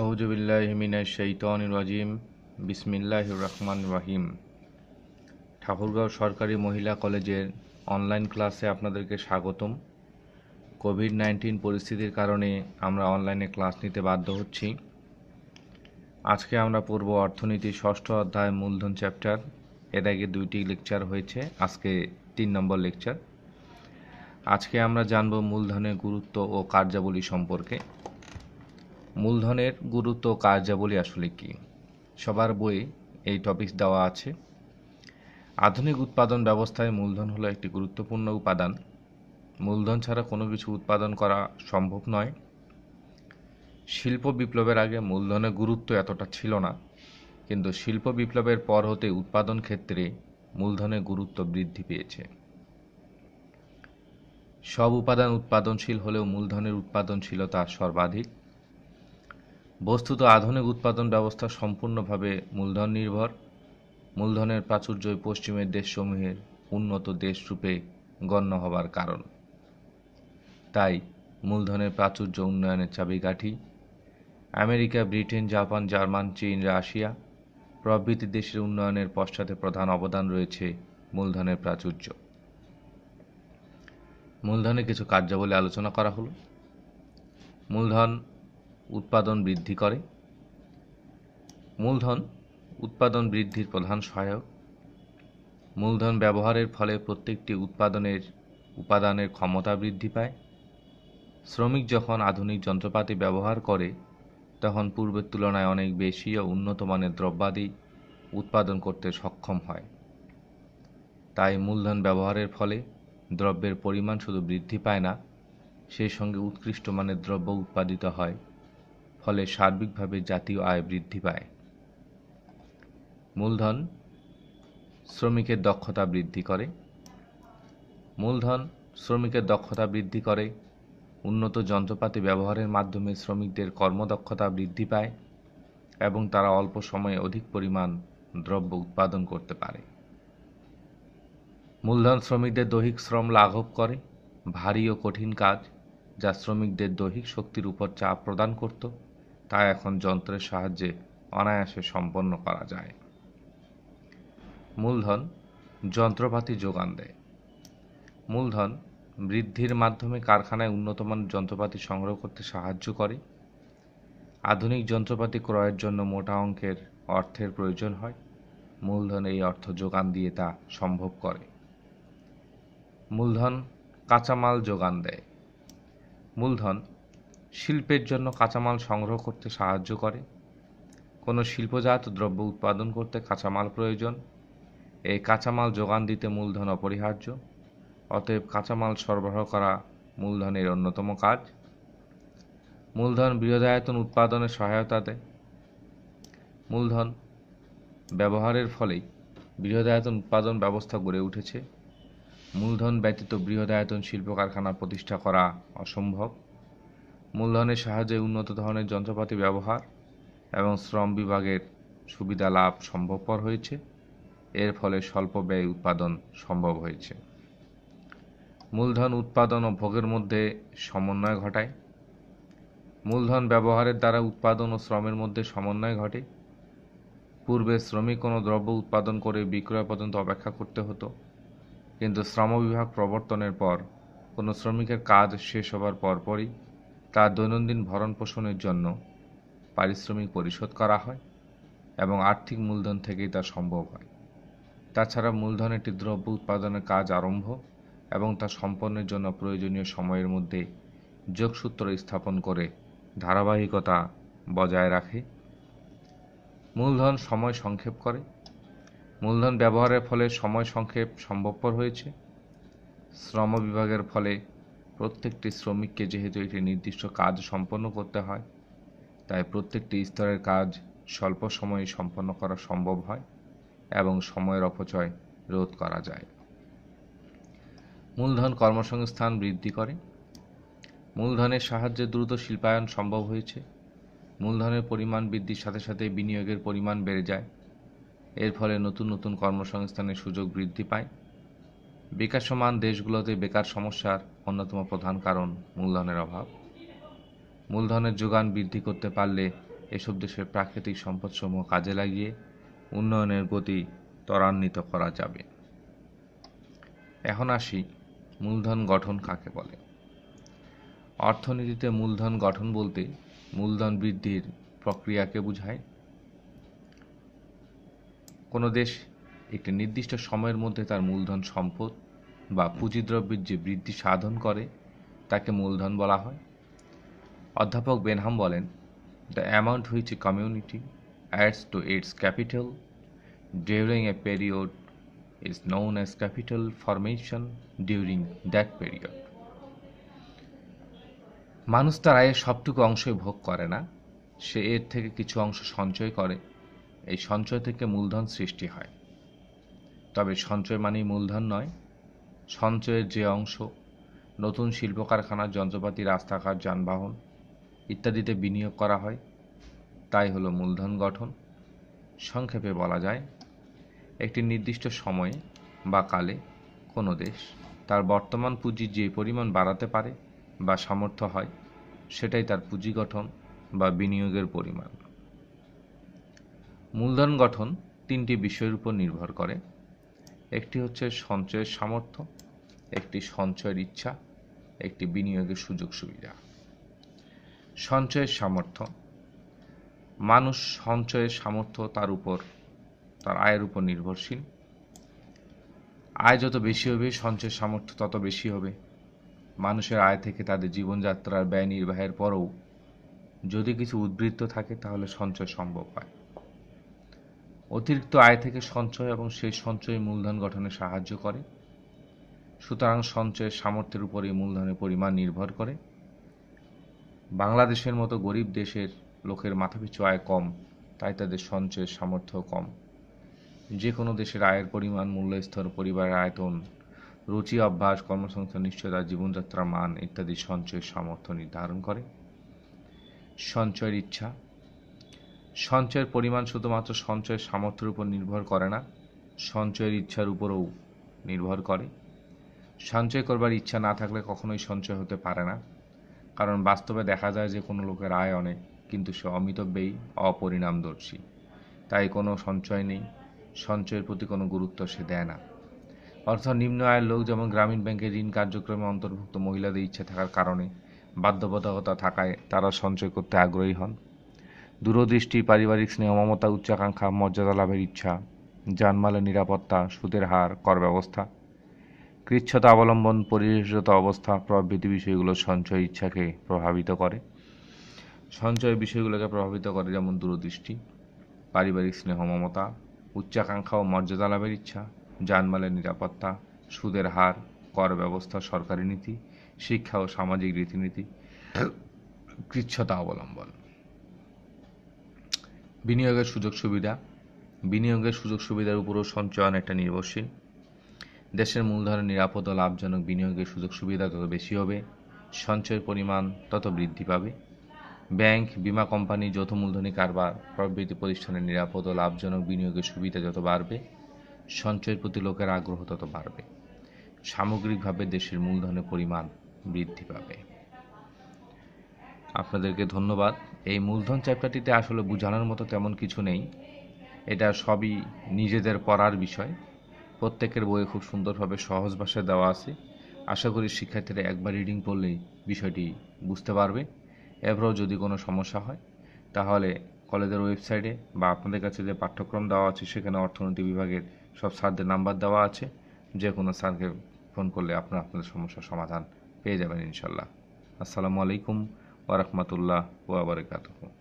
আউজবিল্লাহমিনা শৈতন রাজিম বিসমিল্লাহ রহমান রাহিম ঠাকুরগাঁও সরকারি মহিলা কলেজের অনলাইন ক্লাসে আপনাদেরকে স্বাগতম কোভিড নাইন্টিন পরিস্থিতির কারণে আমরা অনলাইনে ক্লাস নিতে বাধ্য হচ্ছি আজকে আমরা পূর্ব অর্থনীতি ষষ্ঠ অধ্যায় মূলধন চ্যাপ্টার এর আগে দুইটি লেকচার হয়েছে আজকে তিন নম্বর লেকচার আজকে আমরা জানব মূলধনের গুরুত্ব ও কার্যাবলী সম্পর্কে মূলধনের গুরুত্ব কার্যাবলী আসলে কি সবার বইয়ে এই টপিক দেওয়া আছে আধুনিক উৎপাদন ব্যবস্থায় মূলধন হলো একটি গুরুত্বপূর্ণ উপাদান মূলধন ছাড়া কোনো কিছু উৎপাদন করা সম্ভব নয় শিল্প বিপ্লবের আগে মূলধনের গুরুত্ব এতটা ছিল না কিন্তু শিল্প বিপ্লবের পর হতে উৎপাদন ক্ষেত্রে মূলধনের গুরুত্ব বৃদ্ধি পেয়েছে সব উপাদান উৎপাদনশীল হলেও মূলধনের উৎপাদনশীলতা সর্বাধিক বস্তুত আধুনিক উৎপাদন ব্যবস্থা সম্পূর্ণভাবে মূলধন নির্ভর মূলধনের প্রাচুর্যই পশ্চিমের দেশসমূহের উন্নত দেশরূপে গণ্য হবার কারণ তাই মূলধনের প্রাচুর্য উন্নয়নের চাবিকাঠি আমেরিকা ব্রিটেন জাপান জার্মান চীন রাশিয়া প্রভৃতি দেশের উন্নয়নের পশ্চাতে প্রধান অবদান রয়েছে মূলধনের প্রাচুর্য মূলধনের কিছু কার্যাবলী আলোচনা করা হলো মূলধন উৎপাদন বৃদ্ধি করে মূলধন উৎপাদন বৃদ্ধির প্রধান সহায়ক মূলধন ব্যবহারের ফলে প্রত্যেকটি উৎপাদনের উপাদানের ক্ষমতা বৃদ্ধি পায় শ্রমিক যখন আধুনিক যন্ত্রপাতি ব্যবহার করে তখন পূর্বের তুলনায় অনেক বেশি ও উন্নত মানের দ্রব্যাদি উৎপাদন করতে সক্ষম হয় তাই মূলধন ব্যবহারের ফলে দ্রব্যের পরিমাণ শুধু বৃদ্ধি পায় না সেই সঙ্গে উৎকৃষ্ট মানের দ্রব্য উৎপাদিত হয় ফলে সার্বিকভাবে জাতীয় আয় বৃদ্ধি পায় মূলধন শ্রমিকের দক্ষতা বৃদ্ধি করে মূলধন শ্রমিকের দক্ষতা বৃদ্ধি করে উন্নত যন্ত্রপাতি ব্যবহারের মাধ্যমে শ্রমিকদের কর্মদক্ষতা বৃদ্ধি পায় এবং তারা অল্প সময়ে অধিক পরিমাণ দ্রব্য উৎপাদন করতে পারে মূলধন শ্রমিকদের দৈহিক শ্রম লাঘব করে ভারী ও কঠিন কাজ যা শ্রমিকদের দৈহিক শক্তির উপর চাপ প্রদান করত তা এখন যন্ত্রের সাহায্যে অনায়াসে সম্পন্ন করা যায় মূলধন যন্ত্রপাতি যোগান দেয় মূলধন বৃদ্ধির মাধ্যমে কারখানায় উন্নতমান যন্ত্রপাতি সংগ্রহ করতে সাহায্য করে আধুনিক যন্ত্রপাতি ক্রয়ের জন্য মোটা অঙ্কের অর্থের প্রয়োজন হয় মূলধন এই অর্থ যোগান দিয়ে তা সম্ভব করে মূলধন কাঁচামাল যোগান দেয় মূলধন শিল্পের জন্য কাঁচামাল সংগ্রহ করতে সাহায্য করে কোনো শিল্পজাত দ্রব্য উৎপাদন করতে কাঁচামাল প্রয়োজন এই কাঁচামাল যোগান দিতে মূলধন অপরিহার্য অতএব কাঁচামাল সরবরাহ করা মূলধনের অন্যতম কাজ মূলধন বৃহদায়তন উৎপাদনের সহায়তা দেয় মূলধন ব্যবহারের ফলেই বৃহদায়তন উৎপাদন ব্যবস্থা গড়ে উঠেছে মূলধন ব্যতীত বৃহদায়তন শিল্প কারখানা প্রতিষ্ঠা করা অসম্ভব মূলধনের সাহায্যে উন্নত ধরনের যন্ত্রপাতি ব্যবহার এবং শ্রম বিভাগের সুবিধা লাভ সম্ভবপর হয়েছে এর ফলে স্বল্প ব্যয় উৎপাদন সম্ভব হয়েছে মূলধন উৎপাদন ও ভোগের মধ্যে সমন্বয় ঘটায় মূলধন ব্যবহারের দ্বারা উৎপাদন ও শ্রমের মধ্যে সমন্বয় ঘটে পূর্বে শ্রমিক কোনো দ্রব্য উৎপাদন করে বিক্রয় পর্যন্ত অপেক্ষা করতে হতো কিন্তু শ্রম বিভাগ প্রবর্তনের পর কোনো শ্রমিকের কাজ শেষ হবার পরপরই তার দৈনন্দিন ভরণ পোষণের জন্য পারিশ্রমিক পরিশোধ করা হয় এবং আর্থিক মূলধন থেকেই তা সম্ভব হয় তাছাড়া মূলধন একটি দ্রব্য উৎপাদনের কাজ আরম্ভ এবং তা সম্পন্নের জন্য প্রয়োজনীয় সময়ের মধ্যে যোগসূত্র স্থাপন করে ধারাবাহিকতা বজায় রাখে মূলধন সময় সংক্ষেপ করে মূলধন ব্যবহারের ফলে সময় সংক্ষেপ সম্ভবপর হয়েছে শ্রম বিভাগের ফলে প্রত্যেকটি শ্রমিককে যেহেতু একটি নির্দিষ্ট কাজ সম্পন্ন করতে হয় তাই প্রত্যেকটি স্তরের কাজ স্বল্প সময়ে সম্পন্ন করা সম্ভব হয় এবং সময়ের অপচয় রোধ করা যায় মূলধন কর্মসংস্থান বৃদ্ধি করে মূলধনের সাহায্যে দ্রুত শিল্পায়ন সম্ভব হয়েছে মূলধনের পরিমাণ বৃদ্ধির সাথে সাথে বিনিয়োগের পরিমাণ বেড়ে যায় এর ফলে নতুন নতুন কর্মসংস্থানের সুযোগ বৃদ্ধি পায় বিকাশমান দেশগুলোতে বেকার সমস্যার অন্যতম প্রধান কারণ মূলধনের অভাব মূলধনের যোগান বৃদ্ধি করতে পারলে এসব দেশের প্রাকৃতিক সম্পদসমূহ কাজে লাগিয়ে উন্নয়নের গতি ত্বরান্বিত করা যাবে এখন আসি মূলধন গঠন কাকে বলে অর্থনীতিতে মূলধন গঠন বলতে মূলধন বৃদ্ধির প্রক্রিয়াকে বোঝায় কোনো দেশ একটি নির্দিষ্ট সময়ের মধ্যে তার মূলধন সম্পদ বা পুঁজিদ্রব্যের যে বৃদ্ধি সাধন করে তাকে মূলধন বলা হয় অধ্যাপক বেনহাম বলেন the amount which a community adds to its capital during a period is known as capital formation during that period মানুষ তার আয়ের সবটুকু অংশই ভোগ করে না সে এর থেকে কিছু অংশ সঞ্চয় করে এই সঞ্চয় থেকে মূলধন সৃষ্টি হয় তবে সঞ্চয় মানেই মূলধন নয় সঞ্চয়ের যে অংশ নতুন শিল্প কারখানার যন্ত্রপাতি রাস্তাঘাট যানবাহন ইত্যাদিতে বিনিয়োগ করা হয় তাই হলো মূলধন গঠন সংক্ষেপে বলা যায় একটি নির্দিষ্ট সময়ে বা কালে কোনো দেশ তার বর্তমান পুঁজি যে পরিমাণ বাড়াতে পারে বা সামর্থ্য হয় সেটাই তার পুঁজি গঠন বা বিনিয়োগের পরিমাণ মূলধন গঠন তিনটি বিষয়ের উপর নির্ভর করে একটি হচ্ছে সঞ্চয়ের সামর্থ্য একটি সঞ্চয়ের ইচ্ছা একটি বিনিয়োগের সুযোগ সুবিধা সঞ্চয়ের সামর্থ্য মানুষ সঞ্চয়ের সামর্থ্য তার উপর তার আয়ের উপর নির্ভরশীল আয় যত বেশি হবে সঞ্চয়ের সামর্থ্য তত বেশি হবে মানুষের আয় থেকে তাদের জীবনযাত্রার ব্যয় নির্বাহের পরেও যদি কিছু উদ্বৃত্ত থাকে তাহলে সঞ্চয় সম্ভব হয় অতিরিক্ত আয় থেকে সঞ্চয় এবং সেই সঞ্চয় মূলধন গঠনে সাহায্য করে সুতরাং সঞ্চয়ের সামর্থ্যের উপর এই মূলধনের পরিমাণ নির্ভর করে বাংলাদেশের মতো গরিব দেশের লোকের মাথাপিছু আয় কম তাই তাদের সঞ্চয়ের সামর্থ্য কম যে কোনো দেশের আয়ের পরিমাণ মূল্যস্তর পরিবারের আয়তন রুচি অভ্যাস কর্মসংস্থান নিশ্চয়তা জীবনযাত্রার মান ইত্যাদি সঞ্চয়ের সামর্থ্য নির্ধারণ করে সঞ্চয়ের ইচ্ছা সঞ্চয়ের পরিমাণ শুধুমাত্র সঞ্চয়ের সামর্থ্যের উপর নির্ভর করে না সঞ্চয়ের ইচ্ছার উপরও নির্ভর করে সঞ্চয় করবার ইচ্ছা না থাকলে কখনোই সঞ্চয় হতে পারে না কারণ বাস্তবে দেখা যায় যে কোনো লোকের আয় অনেক কিন্তু সে অমিত ব্যয়ী অপরিণামদর্শী তাই কোনো সঞ্চয় নেই সঞ্চয়ের প্রতি কোনো গুরুত্ব সে দেয় না অর্থাৎ নিম্ন আয়ের লোক যেমন গ্রামীণ ব্যাংকের ঋণ কার্যক্রমে অন্তর্ভুক্ত মহিলাদের ইচ্ছে থাকার কারণে বাধ্যবাধকতা থাকায় তারা সঞ্চয় করতে আগ্রহী হন দূরদৃষ্টি পারিবারিক স্নেহ মমতা উচ্চাকাঙ্ক্ষা মর্যাদা লাভের ইচ্ছা জানমালের নিরাপত্তা সুদের হার কর ব্যবস্থা কৃচ্ছতা অবলম্বন পরিবেশগত অবস্থা প্রভৃতি বিষয়গুলো সঞ্চয় ইচ্ছাকে প্রভাবিত করে সঞ্চয় বিষয়গুলোকে প্রভাবিত করে যেমন দূরদৃষ্টি পারিবারিক স্নেহ মমতা উচ্চাকাঙ্ক্ষা ও মর্যাদা লাভের ইচ্ছা জানমালের নিরাপত্তা সুদের হার কর ব্যবস্থা সরকারি নীতি শিক্ষা ও সামাজিক রীতিনীতি কৃচ্ছতা অবলম্বন বিনিয়োগের সুযোগ সুবিধা বিনিয়োগের সুযোগ সুবিধার উপরও সঞ্চয় একটা নির্ভরশীল দেশের মূলধনের নিরাপদ ও লাভজনক বিনিয়োগের সুযোগ সুবিধা তত বেশি হবে সঞ্চয়ের পরিমাণ তত বৃদ্ধি পাবে ব্যাংক বিমা কোম্পানি যৌথ মূলধনী কারবার প্রভৃতি প্রতিষ্ঠানের নিরাপদ ও লাভজনক বিনিয়োগের সুবিধা যত বাড়বে সঞ্চয়ের প্রতি লোকের আগ্রহ তত বাড়বে সামগ্রিকভাবে দেশের মূলধনের পরিমাণ বৃদ্ধি পাবে আপনাদেরকে ধন্যবাদ এই মূলধন চ্যাপ্টারটিতে আসলে বোঝানোর মতো তেমন কিছু নেই এটা সবই নিজেদের পড়ার বিষয় প্রত্যেকের বইয়ে খুব সুন্দরভাবে সহজ ভাষায় দেওয়া আছে আশা করি শিক্ষার্থীরা একবার রিডিং পড়লেই বিষয়টি বুঝতে পারবে এরপরেও যদি কোনো সমস্যা হয় তাহলে কলেজের ওয়েবসাইটে বা আপনাদের কাছে যে পাঠ্যক্রম দেওয়া আছে সেখানে অর্থনীতি বিভাগের সব স্যারদের নাম্বার দেওয়া আছে যে কোনো স্যারকে ফোন করলে আপনারা আপনাদের সমস্যার সমাধান পেয়ে যাবেন ইনশাল্লাহ আসসালামু আলাইকুম ওরহমতুল্লাহ ওবরকাতহ